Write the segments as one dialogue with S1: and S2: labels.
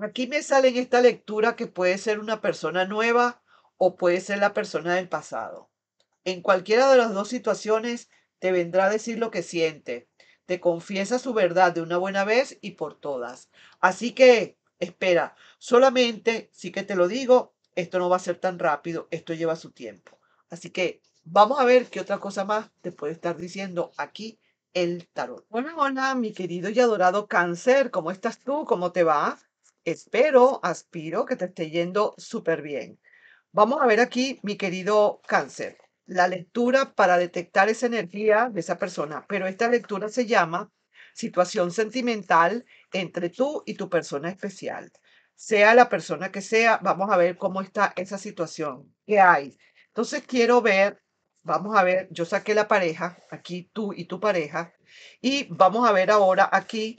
S1: Aquí me sale en esta lectura que puede ser una persona nueva o puede ser la persona del pasado. En cualquiera de las dos situaciones te vendrá a decir lo que siente. Te confiesa su verdad de una buena vez y por todas. Así que, espera, solamente, sí que te lo digo, esto no va a ser tan rápido, esto lleva su tiempo. Así que vamos a ver qué otra cosa más te puede estar diciendo aquí el tarot. Hola, hola, mi querido y adorado cáncer, ¿cómo estás tú? ¿Cómo te va? espero, aspiro que te esté yendo súper bien. Vamos a ver aquí, mi querido cáncer, la lectura para detectar esa energía de esa persona, pero esta lectura se llama situación sentimental entre tú y tu persona especial. Sea la persona que sea, vamos a ver cómo está esa situación, qué hay. Entonces quiero ver, vamos a ver, yo saqué la pareja, aquí tú y tu pareja, y vamos a ver ahora aquí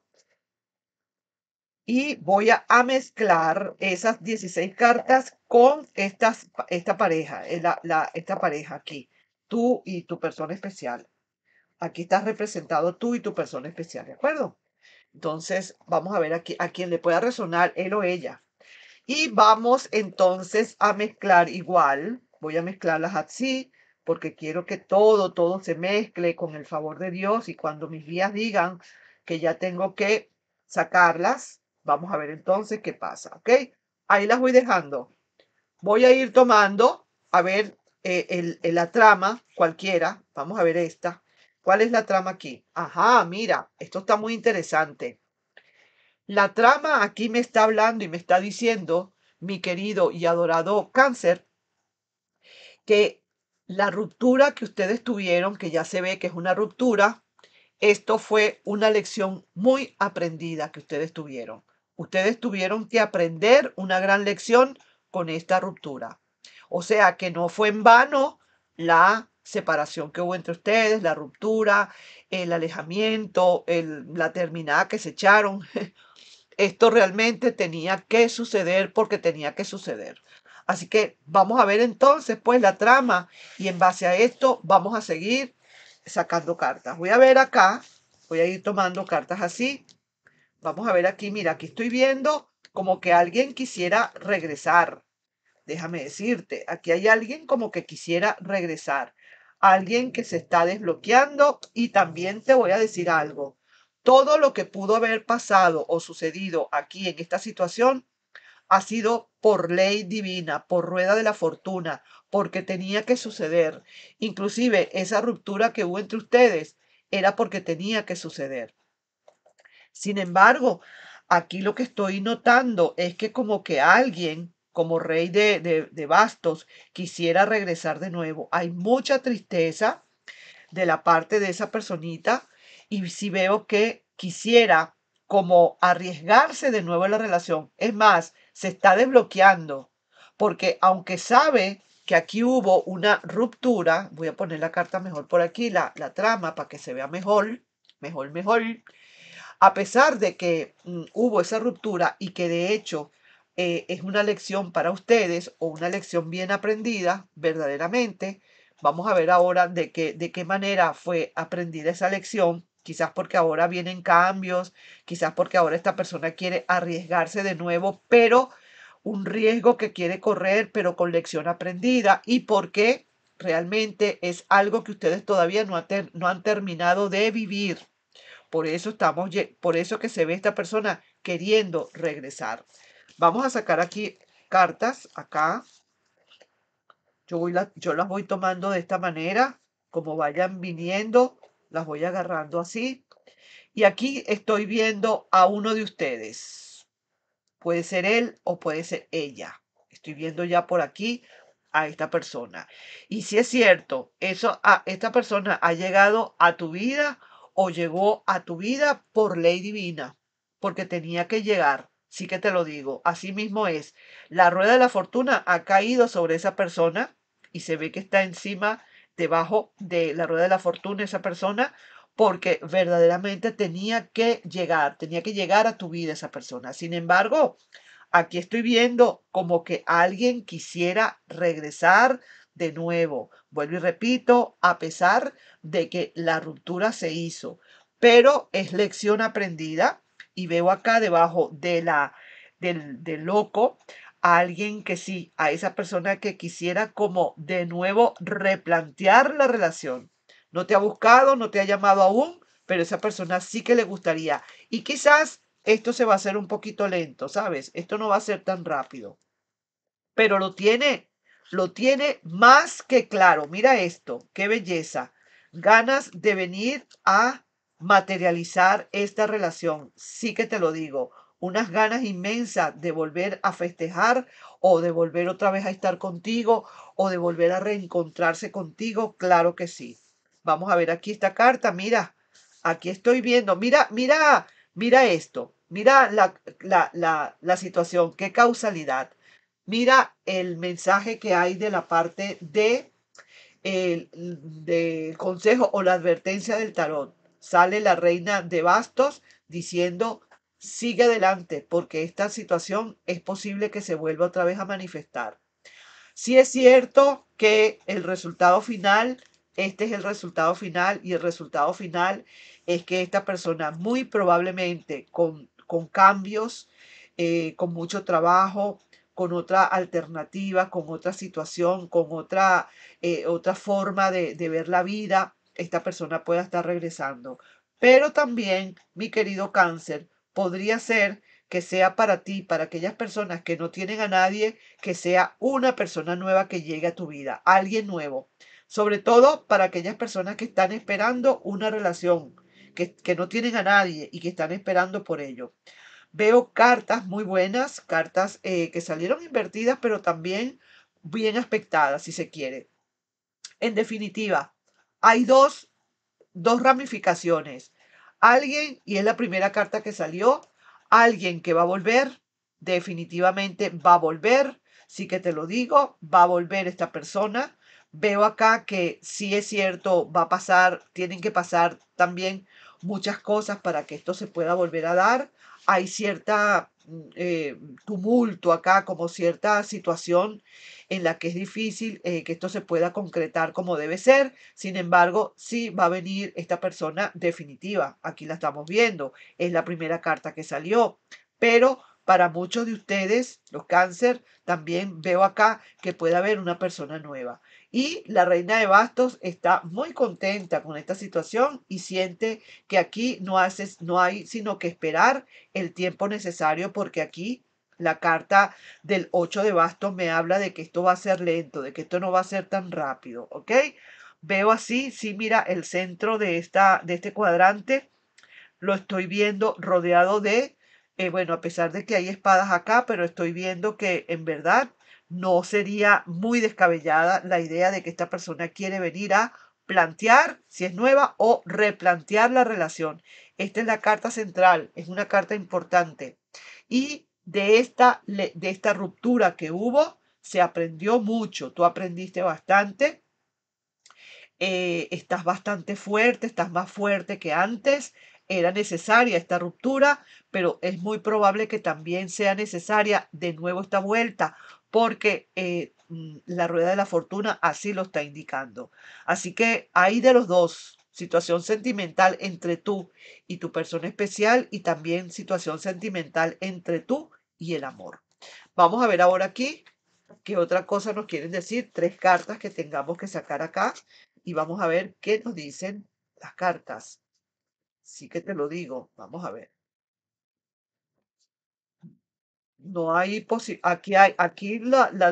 S1: y voy a, mezclar esas 16 cartas con estas, esta pareja, eh, la, esta pareja aquí, tú y tu persona especial. Aquí estás representado tú y tu persona especial, ¿de acuerdo? Entonces, vamos a ver aquí a quién le pueda resonar él o ella. Y vamos entonces a mezclar igual, voy a mezclarlas así, porque quiero que todo, todo se mezcle con el favor de Dios y cuando mis vías digan que ya tengo que sacarlas, Vamos a ver entonces qué pasa, ¿ok? Ahí las voy dejando. Voy a ir tomando, a ver, eh, la trama cualquiera. Vamos a ver esta. ¿Cuál es la trama aquí? Ajá, mira, esto está muy interesante. La trama aquí me está hablando y me está diciendo, mi querido y adorado cáncer, que la ruptura que ustedes tuvieron, que ya se ve que es una ruptura, esto fue una lección muy aprendida que ustedes tuvieron. Ustedes tuvieron que aprender una gran lección con esta ruptura. O sea que no fue en vano la separación que hubo entre ustedes, la ruptura, el alejamiento, la terminada que se echaron. Esto realmente tenía que suceder porque tenía que suceder. Así que vamos a ver entonces pues la trama y en base a esto vamos a seguir sacando cartas. Voy a ver acá, voy a ir tomando cartas así Vamos a ver aquí, mira, aquí estoy viendo como que alguien quisiera regresar. Déjame decirte, aquí hay alguien como que quisiera regresar. Alguien que se está desbloqueando y también te voy a decir algo. Todo lo que pudo haber pasado o sucedido aquí en esta situación ha sido por ley divina, por rueda de la fortuna, porque tenía que suceder. Inclusive esa ruptura que hubo entre ustedes era porque tenía que suceder. Sin embargo, aquí lo que estoy notando es que como que alguien como rey de, bastos quisiera regresar de nuevo. Hay mucha tristeza de la parte de esa personita y si veo que quisiera como arriesgarse de nuevo en la relación. Es más, se está desbloqueando porque aunque sabe que aquí hubo una ruptura, voy a poner la carta mejor por aquí, la, la trama para que se vea mejor, mejor, mejor a pesar de que mm, hubo esa ruptura y que de hecho eh, es una lección para ustedes o una lección bien aprendida verdaderamente, vamos a ver ahora de, de qué manera fue aprendida esa lección quizás porque ahora vienen cambios, quizás porque ahora esta persona quiere arriesgarse de nuevo, pero un riesgo que quiere correr, pero con lección aprendida y porque realmente es algo que ustedes todavía no han terminado de vivir. Por eso estamos, por eso que se ve esta persona queriendo regresar. Vamos a sacar aquí cartas, acá. Yo, voy yo las voy tomando de esta manera, como vayan viniendo, las voy agarrando así. Y aquí estoy viendo a uno de ustedes. Puede ser él o puede ser ella. Estoy viendo ya por aquí a esta persona. Y si es cierto, eso a ah, esta persona ha llegado a tu vida o llegó a tu vida por ley divina, porque tenía que llegar. Sí que te lo digo, así mismo es. La rueda de la fortuna ha caído sobre esa persona y se ve que está encima, debajo de la rueda de la fortuna esa persona, porque verdaderamente tenía que llegar, tenía que llegar a tu vida esa persona. Sin embargo, aquí estoy viendo como que alguien quisiera regresar de nuevo. Vuelvo y repito, a pesar de que la ruptura se hizo, pero es lección aprendida y veo acá debajo de la, del, loco a alguien que sí, a esa persona que quisiera como de nuevo replantear la relación. No te ha buscado, no te ha llamado aún, pero esa persona sí que le gustaría. Y quizás esto se va a hacer un poquito lento, ¿sabes? Esto no va a ser tan rápido. Pero lo tiene lo tiene más que claro. Mira esto, qué belleza. Ganas de venir a materializar esta relación. Sí que te lo digo, unas ganas inmensas de volver a festejar o de volver otra vez a estar contigo o de volver a reencontrarse contigo, claro que sí. Vamos a ver aquí esta carta, mira, aquí estoy viendo, mira, mira, mira esto, mira la, la, la, situación, qué causalidad. Mira el mensaje que hay de la parte de el, del consejo o la advertencia del tarot. Sale la reina de bastos diciendo, sigue adelante porque esta situación es posible que se vuelva otra vez a manifestar. Si es cierto que el resultado final, este es el resultado final y el resultado final es que esta persona muy probablemente con, con cambios, eh, con mucho trabajo, con otra alternativa, con otra situación, con otra, eh, otra forma de, ver la vida, esta persona pueda estar regresando. Pero también, mi querido cáncer, podría ser que sea para ti, para aquellas personas que no tienen a nadie, que sea una persona nueva que llegue a tu vida, alguien nuevo. Sobre todo para aquellas personas que están esperando una relación, que, que no tienen a nadie y que están esperando por ello. Veo cartas muy buenas, cartas eh, que salieron invertidas, pero también bien aspectadas, si se quiere. En definitiva, hay dos, dos ramificaciones. Alguien, y es la primera carta que salió, alguien que va a volver, definitivamente va a volver, sí que te lo digo, va a volver esta persona. Veo acá que sí es cierto, va a pasar, tienen que pasar también muchas cosas para que esto se pueda volver a dar hay cierta eh, tumulto acá, como cierta situación en la que es difícil eh, que esto se pueda concretar como debe ser. Sin embargo, sí va a venir esta persona definitiva. Aquí la estamos viendo. Es la primera carta que salió. Pero para muchos de ustedes, los cáncer, también veo acá que puede haber una persona nueva. Y la reina de bastos está muy contenta con esta situación y siente que aquí no, haces, no hay sino que esperar el tiempo necesario porque aquí la carta del 8 de bastos me habla de que esto va a ser lento, de que esto no va a ser tan rápido, ¿ok? Veo así, sí, mira, el centro de, esta, de este cuadrante lo estoy viendo rodeado de eh, bueno, a pesar de que hay espadas acá, pero estoy viendo que en verdad no sería muy descabellada la idea de que esta persona quiere venir a plantear si es nueva o replantear la relación. Esta es la carta central, es una carta importante. Y de esta, de esta ruptura que hubo, se aprendió mucho, tú aprendiste bastante eh, estás bastante fuerte, estás más fuerte que antes, era necesaria esta ruptura, pero es muy probable que también sea necesaria de nuevo esta vuelta, porque eh, mm, la rueda de la fortuna así lo está indicando. Así que hay de los dos, situación sentimental entre tú y tu persona especial y también situación sentimental entre tú y el amor. Vamos a ver ahora aquí qué otra cosa nos quieren decir, tres cartas que tengamos que sacar acá y vamos a ver qué nos dicen las cartas. Sí que te lo digo, vamos a ver. No hay aquí hay aquí la, la,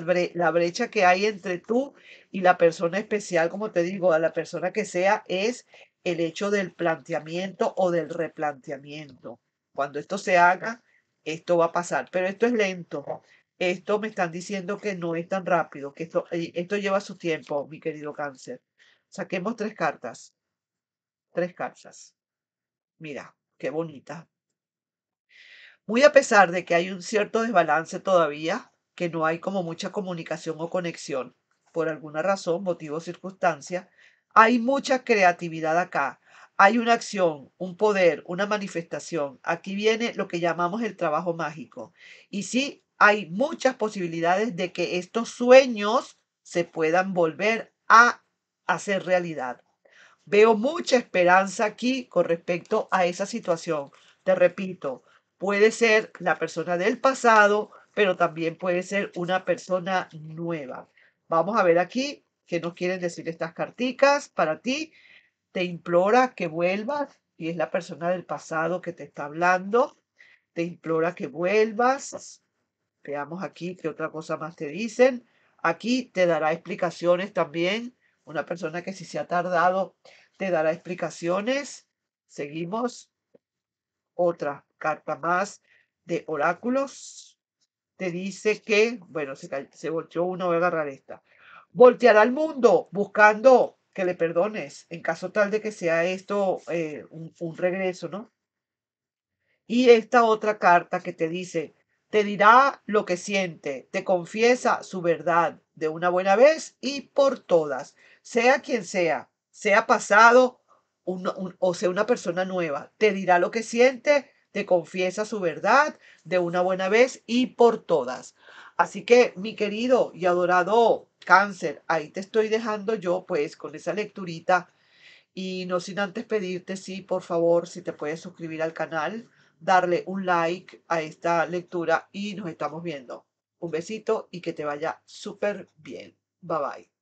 S1: brecha que hay entre tú y la persona especial, como te digo, a la persona que sea, es el hecho del planteamiento o del replanteamiento. Cuando esto se haga, esto va a pasar, pero esto es lento. Esto me están diciendo que no es tan rápido, que esto, esto lleva su tiempo, mi querido cáncer. Saquemos tres cartas. Tres cartas. Mira, qué bonita. Muy a pesar de que hay un cierto desbalance todavía, que no hay como mucha comunicación o conexión, por alguna razón, motivo o circunstancia, hay mucha creatividad acá. Hay una acción, un poder, una manifestación. Aquí viene lo que llamamos el trabajo mágico. Y sí, hay muchas posibilidades de que estos sueños se puedan volver a hacer realidad. Veo mucha esperanza aquí con respecto a esa situación. Te repito, puede ser la persona del pasado, pero también puede ser una persona nueva. Vamos a ver aquí qué nos quieren decir estas carticas para ti. Te implora que vuelvas y es la persona del pasado que te está hablando. Te implora que vuelvas. Veamos aquí qué otra cosa más te dicen. Aquí te dará explicaciones también una persona que si se ha tardado te dará explicaciones. Seguimos. Otra carta más de oráculos. Te dice que, bueno, se, volteó uno, voy a agarrar esta. Volteará al mundo buscando que le perdones en caso tal de que sea esto eh, un regreso, ¿no? Y esta otra carta que te dice, te dirá lo que siente, te confiesa su verdad de una buena vez y por todas sea quien sea, sea pasado o sea una persona nueva, te dirá lo que siente, te confiesa su verdad de una buena vez y por todas. Así que, mi querido y adorado cáncer, ahí te estoy dejando yo pues con esa lecturita y no sin antes pedirte sí, por favor, si te puedes suscribir al canal, darle un like a esta lectura y nos estamos viendo. Un besito y que te vaya súper bien. Bye bye.